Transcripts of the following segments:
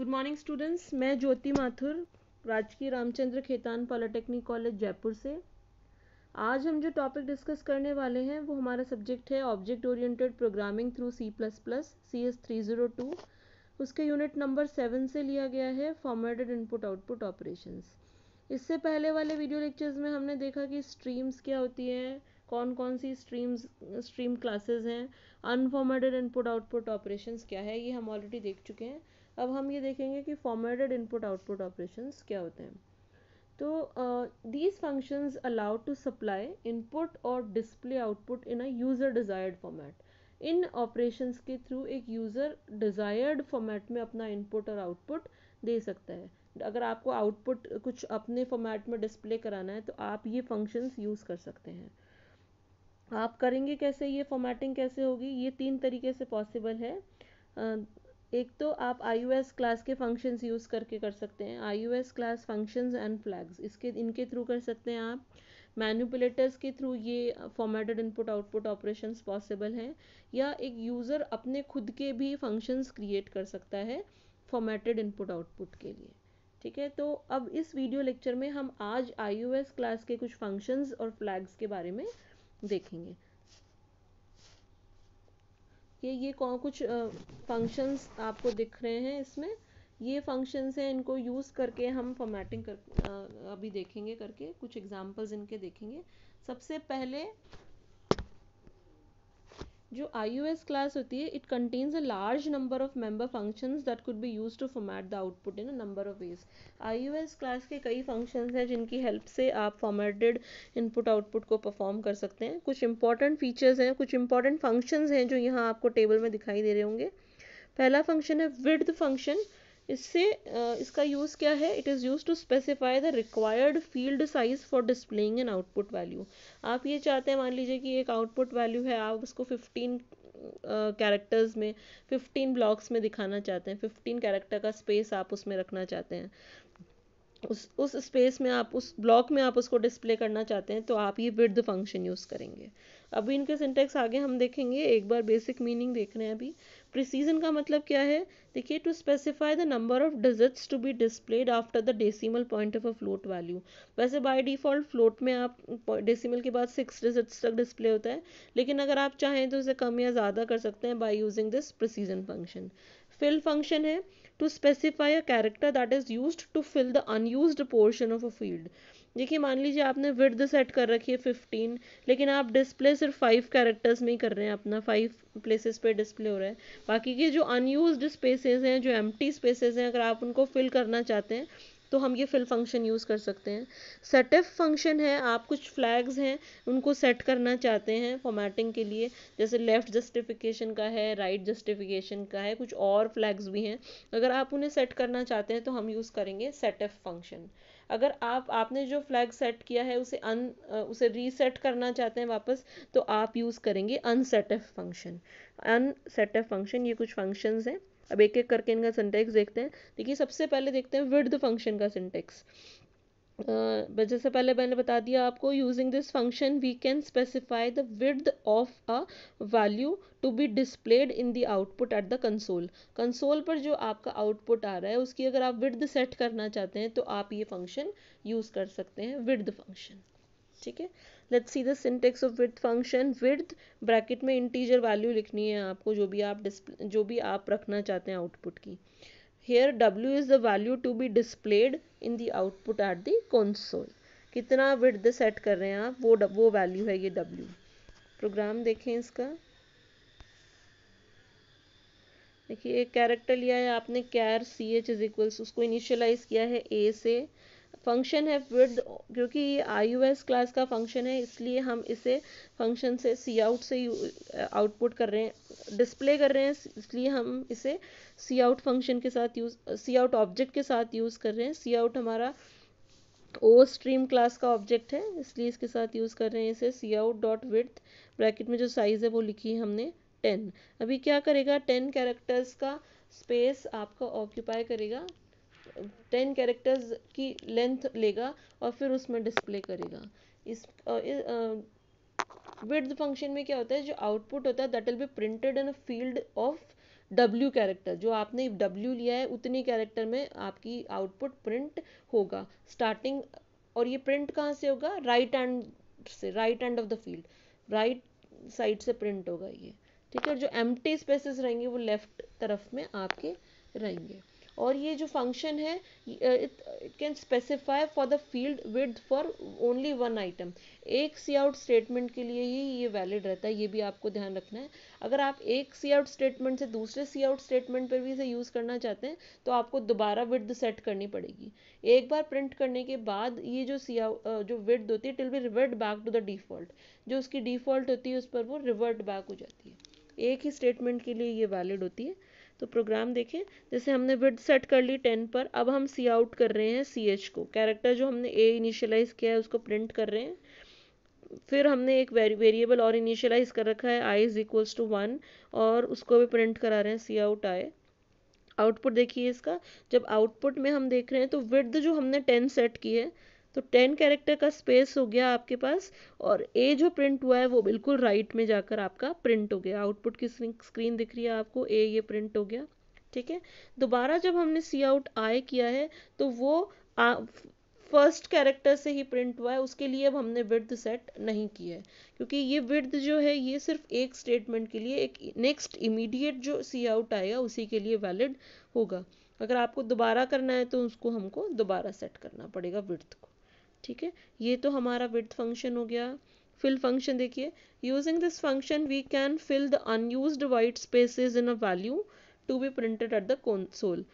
good morning students मैं ज्योति माथुर राजकीय Ramchandra Khetan polytechnic college Jaipur से आज हम जो टॉपिक डिस्कस करने वाले हैं वो हमारा सब्जेक्ट है object oriented programming through C plus plus C S three zero two उसके यूनिट नंबर सेवन से लिया गया है फॉर्मेटेड इनपुट आउटपुट ऑपरेशन इससे पहले वाले वीडियो लेक्चर्स में हमने देखा कि स्ट्रीम्स क्या होती हैं कौन कौन सी स्ट्रीम्स स्ट्रीम क्लासेस हैं अनफॉर्मेटेड इनपुट आउटपुट ऑपरेशंस क्या है ये हम ऑलरेडी देख चुके हैं अब हम ये देखेंगे कि फॉर्मेटेड इनपुट आउटपुट ऑपरेशन क्या होते हैं तो these function allowed to supply input और display output in a user desired format इन ऑपरेशंस के थ्रू एक यूज़र डिज़ायर्ड फॉर्मेट में अपना इनपुट और आउटपुट दे सकता है अगर आपको आउटपुट कुछ अपने फॉर्मेट में डिस्प्ले कराना है तो आप ये फंक्शंस यूज़ कर सकते हैं आप करेंगे कैसे ये फॉर्मेटिंग कैसे होगी ये तीन तरीके से पॉसिबल है एक तो आप आई यू एस क्लास के फंक्शंस यूज़ करके कर सकते हैं I U S class functions and flags इसके इनके थ्रू कर सकते हैं आप मैनुपुलेटर्स के थ्रू ये formatted input output operation possible हैं या एक यूज़र अपने खुद के भी फंक्शंस क्रिएट कर सकता है फॉर्मेटेड इनपुट आउटपुट के लिए ठीक है तो अब इस वीडियो लेक्चर में हम आज आई यू एस क्लास के कुछ फंक्शंस और फ्लैग्स के बारे में देखेंगे ये ये कौन कुछ फंक्शंस आपको दिख रहे हैं इसमें ये फंक्शंस हैं इनको यूज़ करके हम फॉर्मेटिंग कर अभी देखेंगे करके कुछ एग्जांपल्स इनके देखेंगे सबसे पहले जो आई यू एस क्लास होती है it contains a large number of member function that could be use to format the output in a number of ways S class के कई फंक्शन हैं जिनकी हेल्प से आप फॉर्मेटेड इनपुट आउटपुट को perform कर सकते हैं कुछ इंपॉर्टेंट फीचर्स हैं कुछ इंपॉर्टेंट फंक्शन हैं जो यहाँ आपको टेबल में दिखाई दे रहे होंगे पहला फंक्शन है विद फंक्शन इससे इसका यूज़ क्या है it is use to specify the required field size for displaying an output value आप ये चाहते हैं मान लीजिए कि एक आउटपुट वैल्यू है आप उसको फिफ्टीन कैरेक्टर्स uh, में 15 ब्लॉक्स में दिखाना चाहते हैं 15 कैरेक्टर का स्पेस आप उसमें रखना चाहते हैं उस उस स्पेस में आप उस ब्लॉक में आप उसको डिस्प्ले करना चाहते हैं तो आप ये विद फंक्शन यूज़ करेंगे अभी इनके सिंटेक्स आगे हम देखेंगे एक बार बेसिक मीनिंग देख रहे हैं अभी प्रिसीजन का मतलब क्या है देखिए to specify the number of digits to be displayed after the decimal point of a float value वैसे बाय डिफॉल्ट फ्लोट में आप डेसिमल के बाद सिक्स डिजिट्स तक डिस्प्ले होता है लेकिन अगर आप चाहें तो उसे कम या ज़्यादा कर सकते हैं by using this precision function fill function है to specify a character that is use to fill the unused portion of a field देखिए मान लीजिए आपने विर्द सेट कर रखी है फिफ्टीन लेकिन आप डिस्प्ले सिर्फ फाइव कैरेक्टर्स में ही कर रहे हैं अपना फाइव प्लेसेस पे डिस्प्ले हो रहा है बाकी के जो अनयूज स्पेसेस हैं जो एम्प्टी स्पेसेस हैं अगर आप उनको फिल करना चाहते हैं तो हम ये फिल फंक्शन यूज़ कर सकते हैं सेटअप फंक्शन है आप कुछ फ्लैग्स हैं उनको सेट करना चाहते हैं फॉर्मेटिंग के लिए जैसे लेफ़्ट जस्टिफिकेशन का है राइट right जस्टिफिकेशन का है कुछ और फ्लैग्स भी हैं अगर आप उन्हें सेट करना चाहते हैं तो हम यूज़ करेंगे सेटअप फंक्शन अगर आप आपने जो फ्लैग सेट किया है उसे अन उसे रीसेट करना चाहते हैं वापस तो आप यूज़ करेंगे अनसेटअप फंक्शन अनसेटअप फंक्शन ये कुछ फंक्शंस हैं अब एक एक करके इनका सिंटेक्स देखते हैं देखिए सबसे पहले देखते हैं विद फंक्शन का सिंटेक्स Uh, जैसे पहले मैंने बता दिया आपको using this function we can specify the width of a value to be displayed in the output at the console console पर जो आपका आउटपुट आ रहा है उसकी अगर आप विद सेट करना चाहते हैं तो आप ये फंक्शन यूज़ कर सकते हैं विद फंक्शन ठीक है let's see the syntax of width function width bracket में इंटीजर वैल्यू लिखनी है आपको जो भी आप जो भी आप रखना चाहते हैं आउटपुट की here W is the value to be displayed in the output at the console कितना विर्द सेट कर रहे हैं आप वो वो वैल्यू है ये डब्ल्यू प्रोग्राम देखें इसका देखिए एक कैरेक्टर लिया है आपने char C H is equals उसको इनिशियलाइज किया है ए से फंक्शन है विद क्योंकि ये आई क्लास का फंक्शन है इसलिए हम इसे फंक्शन से सी आउट से आउटपुट कर रहे हैं डिस्प्ले कर रहे हैं इसलिए हम इसे सी आउट फंक्शन के साथ यूज़ सी आउट ऑब्जेक्ट के साथ यूज़ कर रहे हैं सी आउट हमारा ओ स्ट्रीम क्लास का ऑब्जेक्ट है इसलिए इसके साथ यूज़ कर रहे हैं इसे C out dot width bracket में जो साइज़ है वो लिखी है हमने टेन अभी क्या करेगा टेन कैरेक्टर्स का स्पेस आपका ऑक्यूपाई करेगा टेन कैरेक्टर्स की लेंथ लेगा और फिर उसमें डिस्प्ले करेगा इस विड्थ फंक्शन में क्या होता है जो आउटपुट होता है that will be printed in field of W character जो आपने डब्ल्यू लिया है उतनी कैरेक्टर में आपकी आउटपुट प्रिंट होगा स्टार्टिंग और ये प्रिंट कहाँ से होगा राइट एंड से right end of the field right side से प्रिंट होगा ये ठीक है जो एम्प्टी स्पेसेस रहेंगे वो लेफ्ट तरफ में आपके रहेंगे और ये जो फंक्शन है it can specify for the field width for only one item एक सी आउट स्टेटमेंट के लिए ही ये वैलिड रहता है ये भी आपको ध्यान रखना है अगर आप एक सी आउट स्टेटमेंट से दूसरे सी आउट स्टेटमेंट पर भी इसे यूज़ करना चाहते हैं तो आपको दोबारा विद सेट करनी पड़ेगी एक बार प्रिंट करने के बाद ये जो सी आउट जो विद होती है it'll be revert back to the default जो उसकी डिफॉल्ट होती है उस पर वो रिवर्ट बैक हो जाती है एक ही स्टेटमेंट के लिए ये वैलिड होती है तो प्रोग्राम देखें जैसे हमने विड सेट कर ली टेन पर अब हम सी आउट कर रहे हैं सी एच को कैरेक्टर जो हमने ए इनिशियलाइज़ किया है उसको प्रिंट कर रहे हैं फिर हमने एक वेरिएबल और इनिशियलाइज़ कर रखा है I is equals to one और उसको भी प्रिंट करा रहे हैं सी आउट आई आउटपुट देखिए इसका जब आउटपुट में हम देख रहे हैं तो विद जो हमने टेन सेट की है तो टेन कैरेक्टर का स्पेस हो गया आपके पास और ए जो प्रिंट हुआ है वो बिल्कुल राइट में जाकर आपका प्रिंट हो गया आउटपुट की स्क्रीन दिख रही है आपको ए ये प्रिंट हो गया ठीक है दोबारा जब हमने सी आउट आए किया है तो वो आ, फर्स्ट कैरेक्टर से ही प्रिंट हुआ है उसके लिए अब हमने विर्ध सेट नहीं किया है क्योंकि ये विर्ध जो है ये सिर्फ एक स्टेटमेंट के लिए एक नेक्स्ट इमीडिएट जो सी आउट आएगा उसी के लिए वैलिड होगा अगर आपको दोबारा करना है तो उसको हमको दोबारा सेट करना पड़ेगा विर्थ को ठीक है ये तो हमारा विथ फंक्शन हो गया फिल फंक्शन देखिए using this function we can fill the unused white spaces in a value to be printed at the console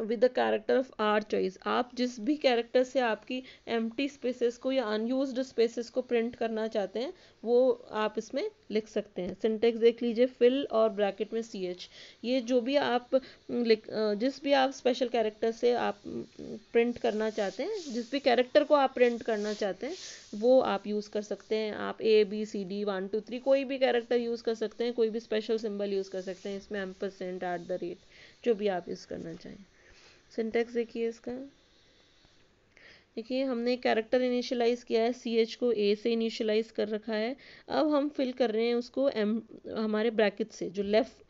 with the character of our choice आप जिस भी कैरेक्टर से आपकी एम टी स्पेसेस को या unused spaces को print करना चाहते हैं वो आप इसमें लिख सकते हैं सिंटेक्स देख लीजिए फिल और ब्रैकेट में सी एच ये जो भी आप लिख जिस भी आप स्पेशल कैरेक्टर से आप प्रिंट करना चाहते हैं जिस भी कैरेक्टर को आप प्रिंट करना चाहते हैं वो आप यूज़ कर सकते हैं आप A B C D one two three कोई भी कैरेक्टर यूज़ कर सकते हैं कोई भी स्पेशल सिंबल यूज़ कर सकते हैं इसमें ampersand at the rate जो भी आप यूज़ करना चाहें सिंटेक्स देखिए इसका देखिए हमने कैरेक्टर इनिशियलाइज़ किया है सी एच को ए से इनिशियलाइज़ कर रखा है अब हम फिल कर रहे हैं उसको एम हमारे ब्रैकेट से जो लेफ़्ट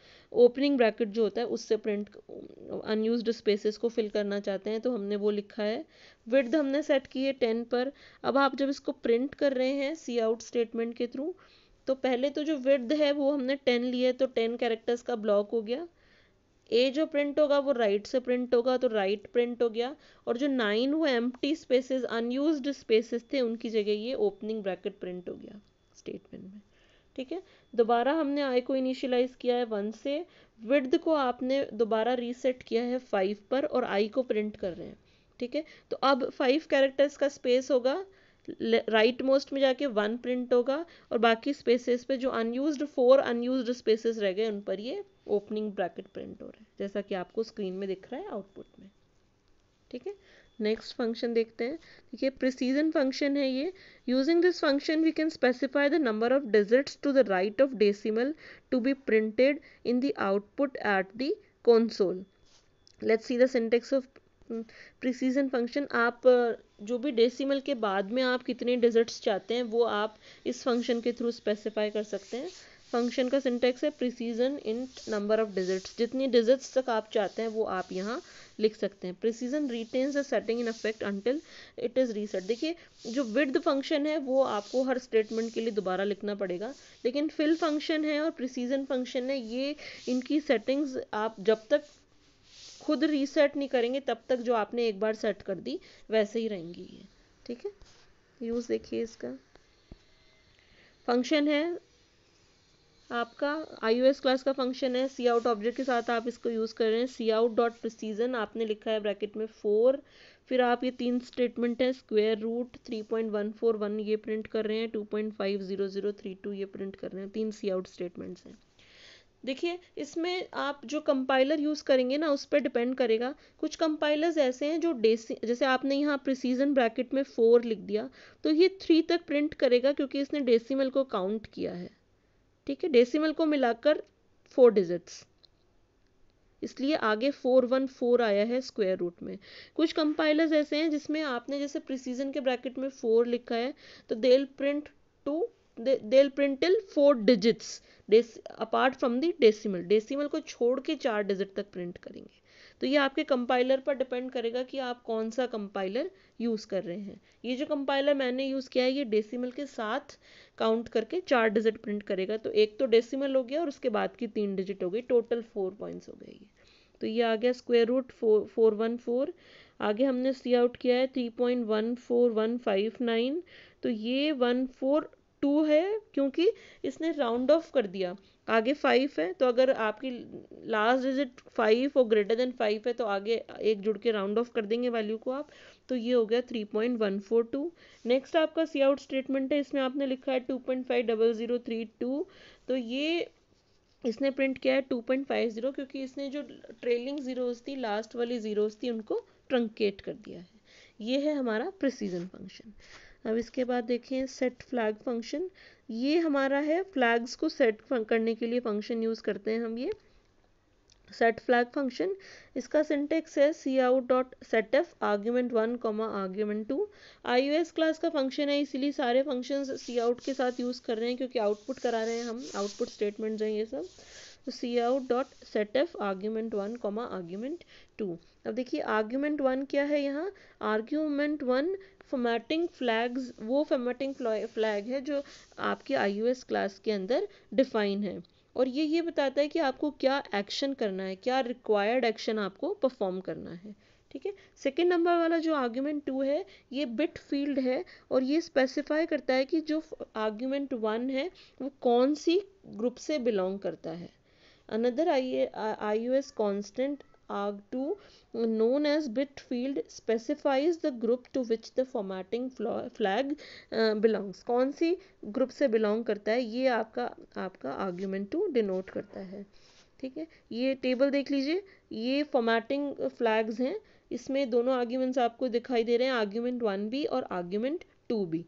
ओपनिंग ब्रैकेट जो होता है उससे प्रिंट अनयूज्ड स्पेसेस को फिल करना चाहते हैं तो हमने वो लिखा है विड्थ हमने सेट की है टेन पर अब आप जब इसको प्रिंट कर रहे हैं सी आउट स्टेटमेंट के थ्रू तो पहले तो जो विड्थ है वो हमने टेन लिया है तो टेन कैरेक्टर्स का ब्लॉक हो गया ए जो प्रिंट होगा वो राइट से प्रिंट होगा तो राइट प्रिंट हो गया और जो नाइन वो एम स्पेसेस अनयूज स्पेसेस थे उनकी जगह ये ओपनिंग ब्रैकेट प्रिंट हो गया स्टेटमेंट में ठीक है दोबारा हमने आई को इनिशियलाइज किया है वन से विड्थ को आपने दोबारा रीसेट किया है फाइव पर और आई को प्रिंट कर रहे हैं ठीक है तो अब फाइव कैरेक्टर्स का स्पेस होगा राइट मोस्ट में जाके वन प्रिंट होगा और बाकी स्पेसेस पे जो अनयूज फोर अनयूज स्पेसेस रह गए उन पर ये ओपनिंग ब्रैकेट प्रिंट हो रहा है जैसा कि आपको स्क्रीन में दिख रहा है आउटपुट में ठीक है नेक्स्ट फंक्शन देखते हैं देखिए प्रिसीजन फंक्शन है ये using this function we can specify the number of digits to the right of decimal to be printed in the output at the console let's see the syntax of mm, precision function आप जो भी decimal के बाद में आप कितने digits चाहते हैं वो आप इस फंक्शन के थ्रू स्पेसिफाई कर सकते हैं फंक्शन का सिंटेक्स है precision in number of digits जितनी डिजिट्स तक आप चाहते हैं वो आप यहाँ लिख सकते हैं precision retains setting in effect until it is reset देखिए जो विद फंक्शन है वो आपको हर स्टेटमेंट के लिए दोबारा लिखना पड़ेगा लेकिन फिल फंक्शन है और प्रिसीजन फंक्शन है ये इनकी सेटिंग्स आप जब तक खुद रीसेट नहीं करेंगे तब तक जो आपने एक बार सेट कर दी वैसे ही रहेंगी ये ठीक है यूज़ देखिए इसका फंक्शन है आपका आई क्लास का फंक्शन है सी आउट ऑब्जेक्ट के साथ आप इसको यूज़ कर रहे हैं सी आउट डॉट प्रिसीजन आपने लिखा है ब्रैकेट में फोर फिर आप ये तीन स्टेटमेंट है square root three point one four one ये प्रिंट कर रहे हैं two point five zero zero three two ये प्रिंट कर रहे हैं तीन सी आउट स्टेटमेंट्स हैं देखिए इसमें आप जो कंपाइलर यूज़ करेंगे ना उस पर डिपेंड करेगा कुछ कंपाइलर्स ऐसे हैं जो डेसी जैसे आपने यहाँ प्रिसीजन ब्रैकेट में फोर लिख दिया तो ये थ्री तक प्रिंट करेगा क्योंकि इसने डेसिमल को काउंट किया है ठीक है डेसिमल को मिलाकर फोर डिजिट्स इसलिए आगे फोर वन फोर आया है स्क्वायर रूट में कुछ कंपाइलर्स ऐसे हैं जिसमें आपने जैसे प्रिसीजन के ब्रैकेट में फोर लिखा है तो देल print to they, they'll print till four digits apart from the decimal decimal को छोड़ के चार डिजिट तक प्रिंट करेंगे तो ये आपके कंपाइलर पर डिपेंड करेगा कि आप कौन सा कंपाइलर यूज़ कर रहे हैं ये जो कंपाइलर मैंने यूज़ किया है ये डेसिमल के साथ काउंट करके चार डिजिट प्रिंट करेगा तो एक तो डेसिमल हो गया और उसके बाद की तीन डिजिट हो गई टोटल फोर पॉइंट्स हो गए ये तो ये आ गया square root four four one four आगे हमने सी आउट किया है three point one four one five nine तो ये वन फोर टू है क्योंकि इसने राउंड ऑफ कर दिया आगे फाइव है तो अगर आपकी लास्ट डिजिट फाइव और ग्रेटर देन फाइव है तो आगे एक जुड़ के राउंड ऑफ कर देंगे वैल्यू को आप तो ये हो गया three point one four two next आपका सी आउट स्टेटमेंट है इसमें आपने लिखा है two point five double zero three two तो ये इसने प्रिंट किया है टू पॉइंट फाइव ज़ीरो क्योंकि इसने जो ट्रेलिंग ज़ीरोज़ थी लास्ट वाली ज़ीरोज़ थी उनको ट्रंकेट कर दिया है ये है हमारा प्रिसीजन फंक्शन अब इसके बाद देखें सेट फ्लैग फंक्शन ये हमारा है फ्लैग्स को सेट करने के लिए फंक्शन यूज़ करते हैं हम ये सेट फ्लैग फंक्शन इसका सिंटेक्स है C out dot set F argument one comma argument two I O S class का फंक्शन है इसीलिए सारे फंक्शन सी आउट के साथ यूज़ कर रहे हैं क्योंकि आउटपुट करा रहे हैं हम आउटपुट स्टेटमेंट हैं ये सब तो C out dot set F argument one comma argument two अब देखिए आर्ग्यूमेंट वन क्या है यहाँ आर्ग्यूमेंट वन फॉर्मेटिंग फ्लैग्स वो फॉर्मेटिंग फ्लैग है जो आपके आई क्लास के अंदर डिफाइन है और ये ये बताता है कि आपको क्या एक्शन करना है क्या रिक्वायर्ड एक्शन आपको परफॉर्म करना है ठीक है सेकेंड नंबर वाला जो आर्ग्यूमेंट टू है ये बिट फील्ड है और ये स्पेसिफाई करता है कि जो आर्ग्यूमेंट वन है वो कौन सी ग्रुप से बिलोंग करता है another I I U S constant argv2 known as bit field specifies the group to which the formatting flag uh, belongs कौन सी ग्रुप से belong करता है ये आपका आपका आर्ग्यूमेंट टू डिनोट करता है ठीक है ये टेबल देख लीजिए ये फॉर्मेटिंग फ्लैग्स हैं इसमें दोनों आर्ग्यूमेंट्स आपको दिखाई दे रहे हैं आर्ग्यूमेंट वन बी और आर्ग्यूमेंट टू बी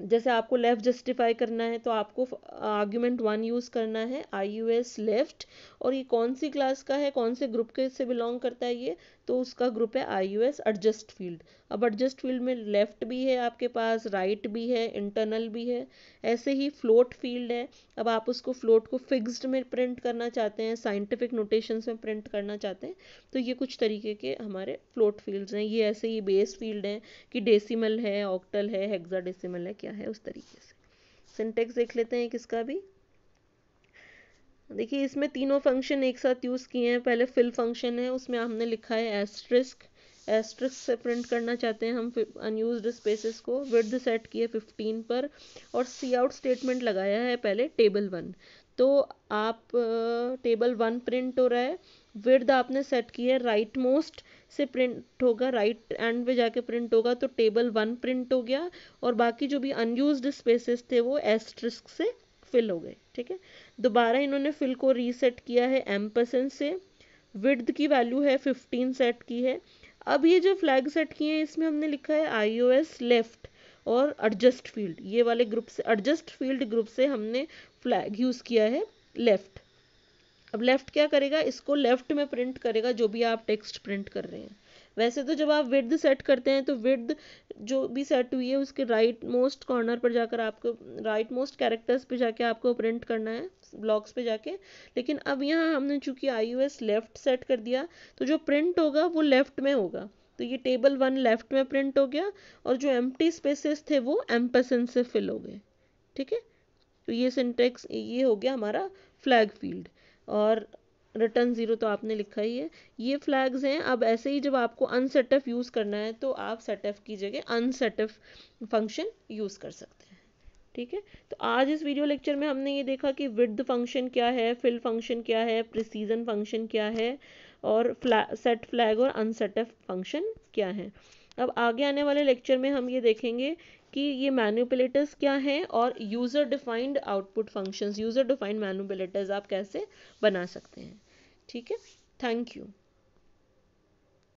जैसे आपको लेफ़्ट जस्टिफाई करना है तो आपको आर्ग्यूमेंट वन यूज़ करना है आई यू एस लेफ़्ट और ये कौन सी क्लास का है कौन से ग्रुप के से बिलोंग करता है ये तो उसका ग्रुप है I U S adjust field अब एडजस्ट फील्ड में लेफ़्ट भी है आपके पास राइट right भी है इंटरनल भी है ऐसे ही फ्लोट फील्ड है अब आप उसको फ्लोट को फिक्स्ड में प्रिंट करना चाहते हैं साइंटिफिक नोटेशन में प्रिंट करना चाहते हैं तो ये कुछ तरीके के हमारे फ्लोट फील्ड हैं ये ऐसे ही बेस फील्ड हैं कि डेसीमल है ऑक्टल है हेक्साडेसिमल है क्या है उस तरीके से सिंटेक्स देख लेते हैं किसका भी देखिए इसमें तीनों फंक्शन एक साथ यूज़ किए हैं पहले फिल फंक्शन है उसमें हमने लिखा है एस्ट्रिस्क एस्ट्रिक्स से प्रिंट करना चाहते हैं हम अनयूज स्पेसेस को विर्ध सेट किए 15 पर और सी आउट स्टेटमेंट लगाया है पहले टेबल वन तो आप टेबल वन प्रिंट हो रहा है विर्ध आपने सेट किया है राइट मोस्ट से प्रिंट होगा राइट एंड पे जाके प्रिंट होगा तो टेबल वन प्रिंट हो गया और बाकी जो भी अनयूज स्पेसेस थे वो एस्ट्रिस्क से फिल हो गए ठीक है दोबारा इन्होंने फिल को रीसेट किया है एम से विड्थ की वैल्यू है फिफ्टीन सेट की है अब ये जो फ्लैग सेट किए हैं इसमें हमने लिखा है आई ओ एस लेफ्ट और एडजस्ट फील्ड ये वाले ग्रुप से एडजस्ट फील्ड ग्रुप से हमने फ्लैग यूज़ किया है लेफ्ट अब लेफ्ट क्या करेगा इसको लेफ्ट में प्रिंट करेगा जो भी आप टेक्स्ट प्रिंट कर रहे हैं वैसे तो जब आप विर्द सेट करते हैं तो विर्द जो भी सेट हुई है उसके राइट मोस्ट कॉर्नर पर जाकर आपको राइट मोस्ट कैरेक्टर्स पे जाके आपको प्रिंट करना है ब्लॉक्स पे जाके लेकिन अब यहाँ हमने चूंकि आई लेफ़्ट सेट कर दिया तो जो प्रिंट होगा वो लेफ़्ट में होगा तो ये टेबल वन लेफ़्ट में प्रिंट हो गया और जो एम स्पेसेस थे वो एम्पसन से फिल हो गए ठीक है तो ये सिंटेक्स ये हो गया हमारा फ्लैग फील्ड और रिटर्न ज़ीरो तो आपने लिखा ही है ये फ्लैग्स हैं अब ऐसे ही जब आपको अनसेटफ यूज़ करना है तो आप सेटफ की जगह अनसेटफ फंक्शन यूज़ कर सकते हैं ठीक है तो आज इस वीडियो लेक्चर में हमने ये देखा कि विद फंक्शन क्या है फिल फंक्शन क्या है प्रिसीजन फंक्शन क्या है और फ्लै सेट फ्लैग और अनसेट फंक्शन क्या है अब आगे आने वाले लेक्चर में हम ये देखेंगे कि ये मैन्यूपलेटर्स क्या हैं और user defined output functions user defined manipulators आप कैसे बना सकते हैं ठीक है थैंक यू